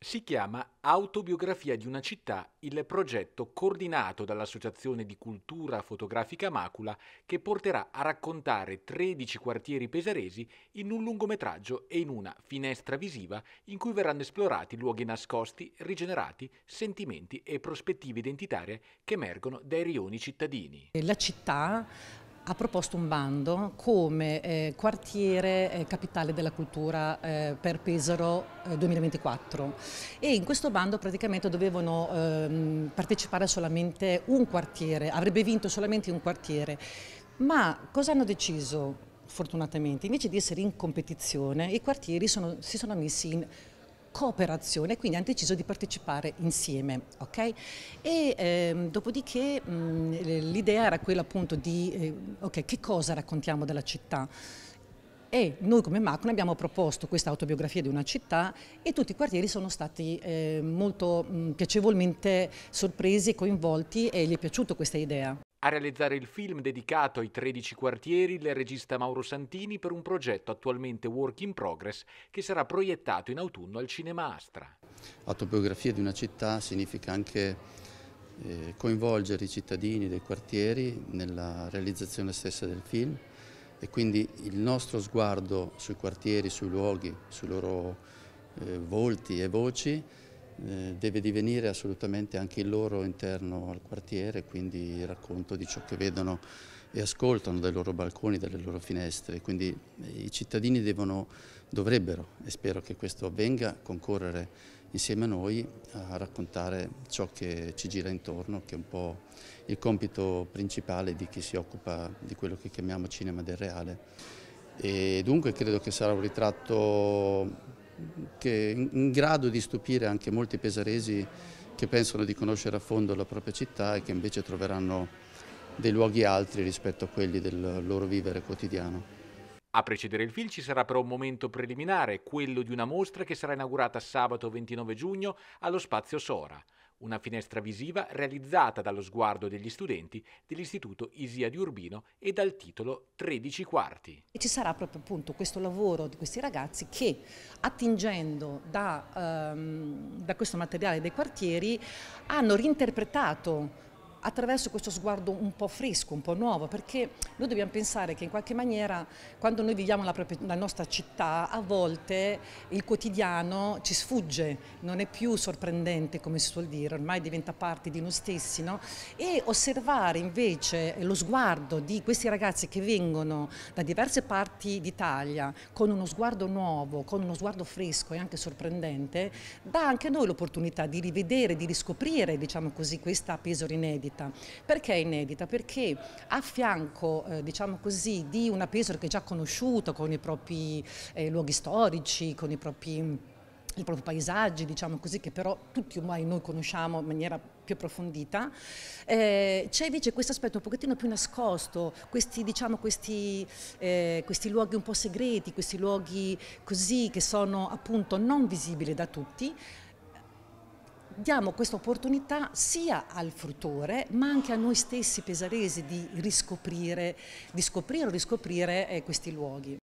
Si chiama Autobiografia di una città il progetto coordinato dall'Associazione di Cultura Fotografica Macula che porterà a raccontare 13 quartieri pesaresi in un lungometraggio e in una finestra visiva in cui verranno esplorati luoghi nascosti, rigenerati, sentimenti e prospettive identitarie che emergono dai rioni cittadini. La città ha proposto un bando come eh, quartiere eh, capitale della cultura eh, per Pesaro 2024 eh, e in questo bando praticamente dovevano ehm, partecipare solamente un quartiere, avrebbe vinto solamente un quartiere. Ma cosa hanno deciso fortunatamente? Invece di essere in competizione i quartieri sono, si sono messi in cooperazione, quindi hanno deciso di partecipare insieme. Okay? E, ehm, dopodiché eh, l'idea era quella appunto di eh, okay, che cosa raccontiamo della città. E noi come Macron abbiamo proposto questa autobiografia di una città e tutti i quartieri sono stati eh, molto mh, piacevolmente sorpresi e coinvolti e gli è piaciuta questa idea. A realizzare il film dedicato ai 13 quartieri il regista Mauro Santini per un progetto attualmente work in progress che sarà proiettato in autunno al Cinema Astra. Autobiografia di una città significa anche eh, coinvolgere i cittadini dei quartieri nella realizzazione stessa del film e quindi il nostro sguardo sui quartieri, sui luoghi, sui loro eh, volti e voci eh, deve divenire assolutamente anche il loro interno al quartiere, quindi il racconto di ciò che vedono e ascoltano dai loro balconi, dalle loro finestre, quindi eh, i cittadini devono, dovrebbero, e spero che questo avvenga, concorrere insieme a noi a raccontare ciò che ci gira intorno, che è un po' il compito principale di chi si occupa di quello che chiamiamo cinema del reale. E dunque credo che sarà un ritratto che è in grado di stupire anche molti pesaresi che pensano di conoscere a fondo la propria città e che invece troveranno dei luoghi altri rispetto a quelli del loro vivere quotidiano. A precedere il film ci sarà però un momento preliminare, quello di una mostra che sarà inaugurata sabato 29 giugno allo Spazio Sora una finestra visiva realizzata dallo sguardo degli studenti dell'Istituto Isia di Urbino e dal titolo 13 quarti. E Ci sarà proprio appunto questo lavoro di questi ragazzi che attingendo da, um, da questo materiale dei quartieri hanno reinterpretato attraverso questo sguardo un po' fresco, un po' nuovo, perché noi dobbiamo pensare che in qualche maniera quando noi viviamo la, propria, la, nostra città, a volte il quotidiano ci sfugge, non è più sorprendente come si suol dire, ormai diventa parte di noi stessi, no? e osservare invece lo sguardo di questi ragazzi che vengono da diverse parti d'Italia con uno sguardo nuovo, con uno sguardo fresco e anche sorprendente, dà anche a noi l'opportunità di rivedere, di riscoprire diciamo così, questa Pesaro inedita inedita. Perché inedita? Perché a fianco, eh, diciamo così, di una Pesaro che è già conosciuta con i propri eh, luoghi storici, con i propri mm, i propri paesaggi, diciamo così, che però tutti ormai noi conosciamo in maniera più approfondita, eh, c'è invece questo aspetto un pochettino più nascosto, questi, diciamo, questi, eh, questi, luoghi un po' segreti, questi luoghi così che sono appunto non visibili da tutti, diamo questa opportunità sia al fruttore ma anche a noi stessi pesaresi di riscoprire, di scoprire o riscoprire eh, questi luoghi.